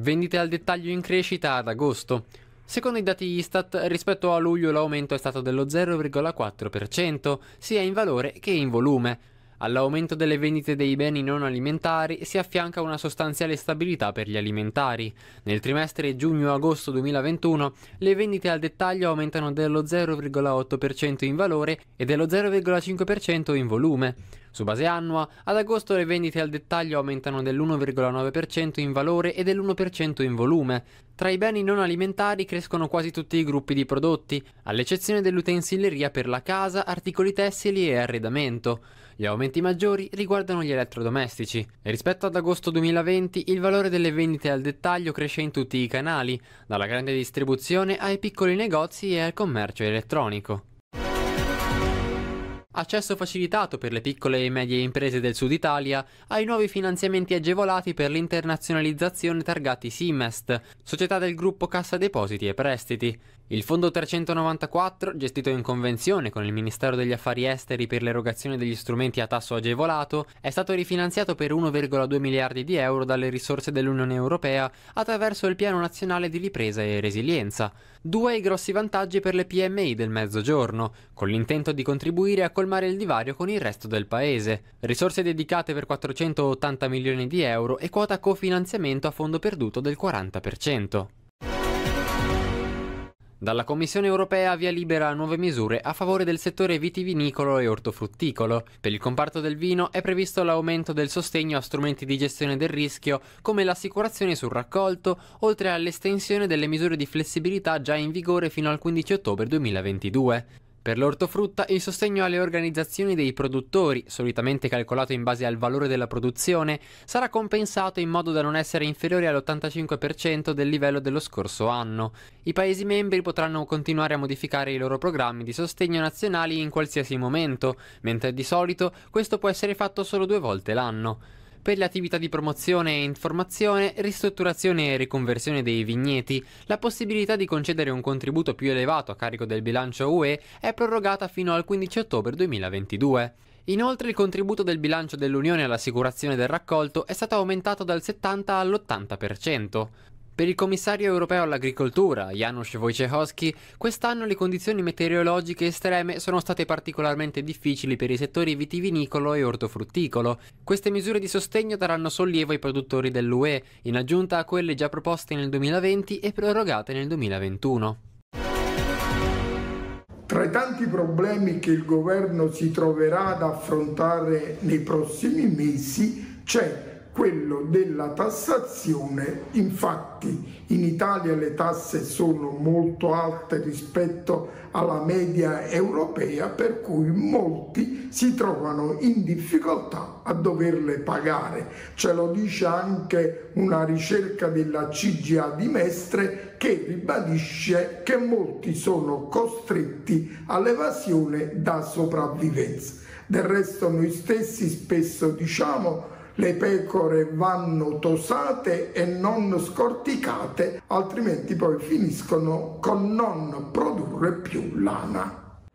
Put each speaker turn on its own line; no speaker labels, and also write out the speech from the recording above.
Vendite al dettaglio in crescita ad agosto. Secondo i dati Istat, rispetto a luglio l'aumento è stato dello 0,4%, sia in valore che in volume. All'aumento delle vendite dei beni non alimentari si affianca una sostanziale stabilità per gli alimentari. Nel trimestre giugno-agosto 2021 le vendite al dettaglio aumentano dello 0,8% in valore e dello 0,5% in volume. Su base annua, ad agosto le vendite al dettaglio aumentano dell'1,9% in valore e dell'1% in volume. Tra i beni non alimentari crescono quasi tutti i gruppi di prodotti, all'eccezione dell'utensileria per la casa, articoli tessili e arredamento. Gli aumenti maggiori riguardano gli elettrodomestici. E rispetto ad agosto 2020 il valore delle vendite al dettaglio cresce in tutti i canali, dalla grande distribuzione ai piccoli negozi e al commercio elettronico. Accesso facilitato per le piccole e medie imprese del sud Italia ai nuovi finanziamenti agevolati per l'internazionalizzazione targati Simest, società del gruppo Cassa Depositi e Prestiti. Il Fondo 394, gestito in convenzione con il Ministero degli Affari Esteri per l'erogazione degli strumenti a tasso agevolato, è stato rifinanziato per 1,2 miliardi di euro dalle risorse dell'Unione Europea attraverso il Piano Nazionale di Ripresa e Resilienza. Due i grossi vantaggi per le PMI del Mezzogiorno, con l'intento di contribuire a colmare il divario con il resto del Paese. Risorse dedicate per 480 milioni di euro e quota cofinanziamento a fondo perduto del 40%. Dalla Commissione europea via libera a nuove misure a favore del settore vitivinicolo e ortofrutticolo. Per il comparto del vino è previsto l'aumento del sostegno a strumenti di gestione del rischio, come l'assicurazione sul raccolto, oltre all'estensione delle misure di flessibilità già in vigore fino al 15 ottobre 2022. Per l'ortofrutta il sostegno alle organizzazioni dei produttori, solitamente calcolato in base al valore della produzione, sarà compensato in modo da non essere inferiore all'85% del livello dello scorso anno. I Paesi membri potranno continuare a modificare i loro programmi di sostegno nazionali in qualsiasi momento, mentre di solito questo può essere fatto solo due volte l'anno. Per le attività di promozione e informazione, ristrutturazione e riconversione dei vigneti, la possibilità di concedere un contributo più elevato a carico del bilancio UE è prorogata fino al 15 ottobre 2022. Inoltre il contributo del bilancio dell'Unione all'assicurazione del raccolto è stato aumentato dal 70 all'80%. Per il commissario europeo all'agricoltura, Janusz Wojciechowski, quest'anno le condizioni meteorologiche estreme sono state particolarmente difficili per i settori vitivinicolo e ortofrutticolo. Queste misure di sostegno daranno sollievo ai produttori dell'UE, in aggiunta a quelle già proposte nel 2020 e prorogate nel 2021.
Tra i tanti problemi che il governo si troverà ad affrontare nei prossimi mesi c'è quello della tassazione, infatti in Italia le tasse sono molto alte rispetto alla media europea per cui molti si trovano in difficoltà a doverle pagare. Ce lo dice anche una ricerca della CGA di Mestre che ribadisce che molti sono costretti all'evasione da sopravvivenza. Del resto noi stessi spesso diciamo le pecore vanno tosate e non scorticate, altrimenti poi finiscono con non produrre più lana.